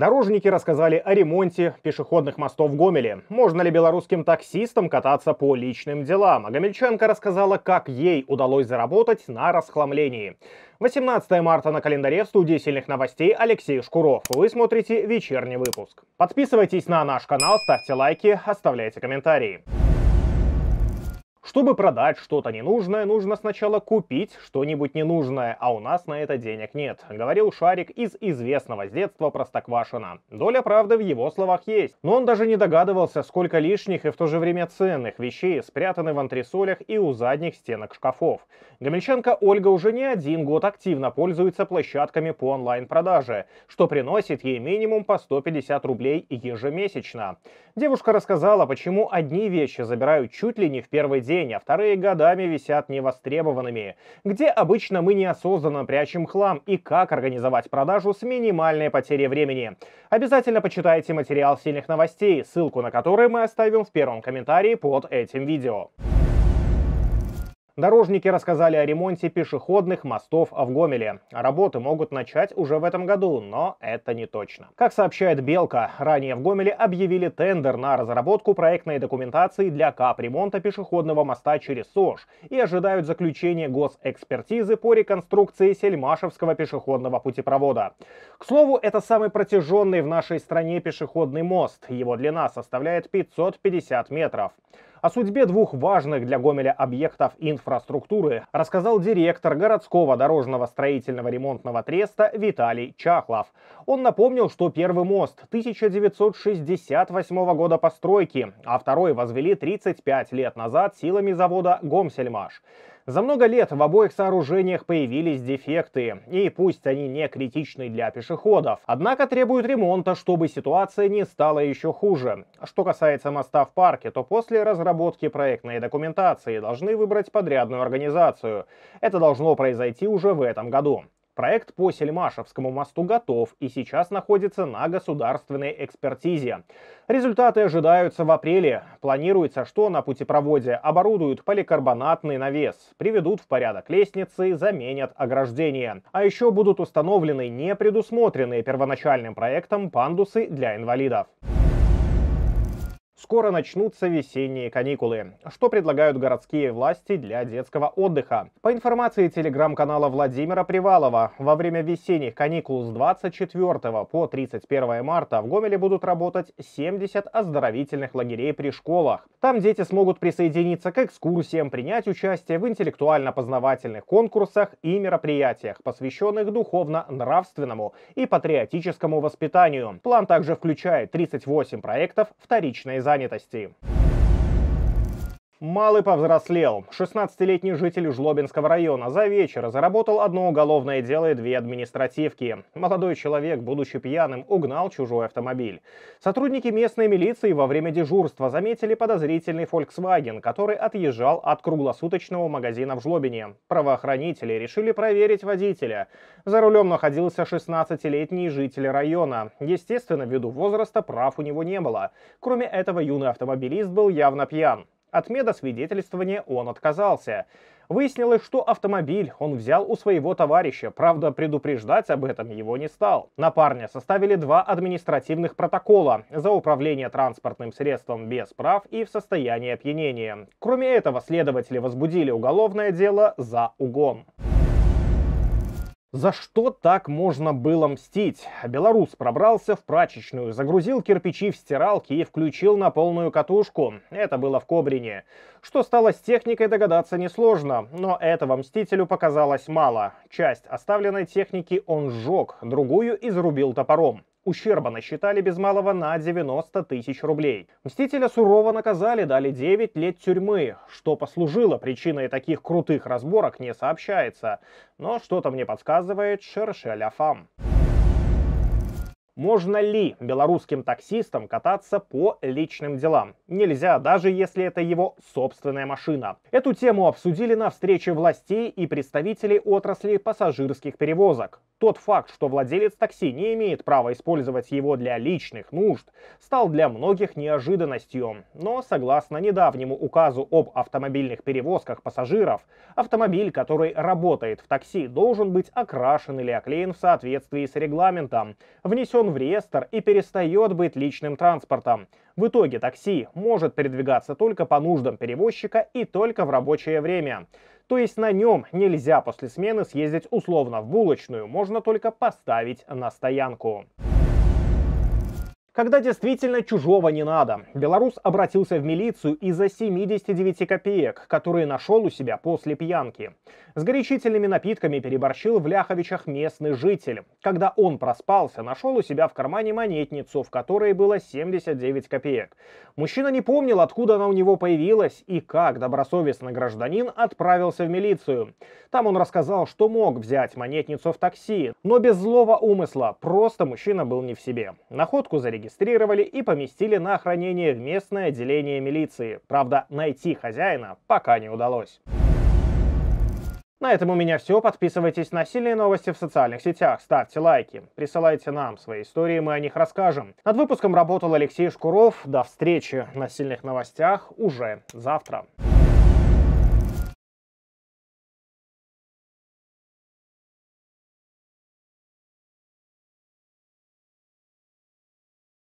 Дорожники рассказали о ремонте пешеходных мостов в Гомеле. Можно ли белорусским таксистам кататься по личным делам? А Гомельчанка рассказала, как ей удалось заработать на расхламлении. 18 марта на календаре в студии сильных новостей Алексей Шкуров. Вы смотрите вечерний выпуск. Подписывайтесь на наш канал, ставьте лайки, оставляйте комментарии. Чтобы продать что-то ненужное, нужно сначала купить что-нибудь ненужное, а у нас на это денег нет, говорил Шарик из известного с детства Простоквашина. Доля правды в его словах есть, но он даже не догадывался, сколько лишних и в то же время ценных вещей спрятаны в антресолях и у задних стенок шкафов. Гомельченко Ольга уже не один год активно пользуется площадками по онлайн-продаже, что приносит ей минимум по 150 рублей ежемесячно. Девушка рассказала, почему одни вещи забирают чуть ли не в первый день день, а вторые годами висят невостребованными. Где обычно мы неосознанно прячем хлам и как организовать продажу с минимальной потерей времени. Обязательно почитайте материал сильных новостей, ссылку на который мы оставим в первом комментарии под этим видео. Дорожники рассказали о ремонте пешеходных мостов в Гомеле. Работы могут начать уже в этом году, но это не точно. Как сообщает Белка, ранее в Гомеле объявили тендер на разработку проектной документации для капремонта пешеходного моста через Сож и ожидают заключения госэкспертизы по реконструкции Сельмашевского пешеходного путепровода. К слову, это самый протяженный в нашей стране пешеходный мост. Его длина составляет 550 метров. О судьбе двух важных для Гомеля объектов инфраструктуры рассказал директор городского дорожного строительного ремонтного треста Виталий Чахлов. Он напомнил, что первый мост 1968 года постройки, а второй возвели 35 лет назад силами завода «Гомсельмаш». За много лет в обоих сооружениях появились дефекты, и пусть они не критичны для пешеходов, однако требуют ремонта, чтобы ситуация не стала еще хуже. Что касается моста в парке, то после разработки проектной документации должны выбрать подрядную организацию. Это должно произойти уже в этом году. Проект по Сельмашевскому мосту готов и сейчас находится на государственной экспертизе. Результаты ожидаются в апреле. Планируется, что на путепроводе оборудуют поликарбонатный навес, приведут в порядок лестницы, заменят ограждение. А еще будут установлены не предусмотренные первоначальным проектом пандусы для инвалидов. Скоро начнутся весенние каникулы. Что предлагают городские власти для детского отдыха? По информации телеграм-канала Владимира Привалова, во время весенних каникул с 24 по 31 марта в Гомеле будут работать 70 оздоровительных лагерей при школах. Там дети смогут присоединиться к экскурсиям, принять участие в интеллектуально-познавательных конкурсах и мероприятиях, посвященных духовно-нравственному и патриотическому воспитанию. План также включает 38 проектов вторичной защиты занятости. Малый повзрослел. 16-летний житель Жлобинского района за вечер заработал одно уголовное дело и две административки. Молодой человек, будучи пьяным, угнал чужой автомобиль. Сотрудники местной милиции во время дежурства заметили подозрительный Volkswagen, который отъезжал от круглосуточного магазина в Жлобине. Правоохранители решили проверить водителя. За рулем находился 16-летний житель района. Естественно, ввиду возраста прав у него не было. Кроме этого, юный автомобилист был явно пьян. От медосвидетельствования он отказался. Выяснилось, что автомобиль он взял у своего товарища, правда, предупреждать об этом его не стал. На парня составили два административных протокола за управление транспортным средством без прав и в состоянии опьянения. Кроме этого, следователи возбудили уголовное дело за угон. За что так можно было мстить? Белорус пробрался в прачечную, загрузил кирпичи в стиралки и включил на полную катушку. Это было в Кобрине. Что стало с техникой, догадаться несложно, но этого мстителю показалось мало. Часть оставленной техники он сжег, другую изрубил топором. Ущерба насчитали без малого на 90 тысяч рублей. Мстителя сурово наказали, дали 9 лет тюрьмы. Что послужило причиной таких крутых разборок, не сообщается. Но что-то мне подсказывает Шершеля Фам. Можно ли белорусским таксистам кататься по личным делам? Нельзя, даже если это его собственная машина. Эту тему обсудили на встрече властей и представителей отрасли пассажирских перевозок. Тот факт, что владелец такси не имеет права использовать его для личных нужд, стал для многих неожиданностью. Но согласно недавнему указу об автомобильных перевозках пассажиров, автомобиль, который работает в такси, должен быть окрашен или оклеен в соответствии с регламентом, внесен в реестр и перестает быть личным транспортом. В итоге такси может передвигаться только по нуждам перевозчика и только в рабочее время. То есть на нем нельзя после смены съездить условно в булочную, можно только поставить на стоянку когда действительно чужого не надо. Белорус обратился в милицию из-за 79 копеек, которые нашел у себя после пьянки. С горячительными напитками переборщил в Ляховичах местный житель. Когда он проспался, нашел у себя в кармане монетницу, в которой было 79 копеек. Мужчина не помнил, откуда она у него появилась и как добросовестный гражданин отправился в милицию. Там он рассказал, что мог взять монетницу в такси, но без злого умысла, просто мужчина был не в себе. Находку зарегистрировал зарегистрировали и поместили на хранение в местное отделение милиции. Правда, найти хозяина пока не удалось. На этом у меня все. Подписывайтесь на сильные новости в социальных сетях, ставьте лайки, присылайте нам свои истории, мы о них расскажем. Над выпуском работал Алексей Шкуров. До встречи на сильных новостях уже завтра.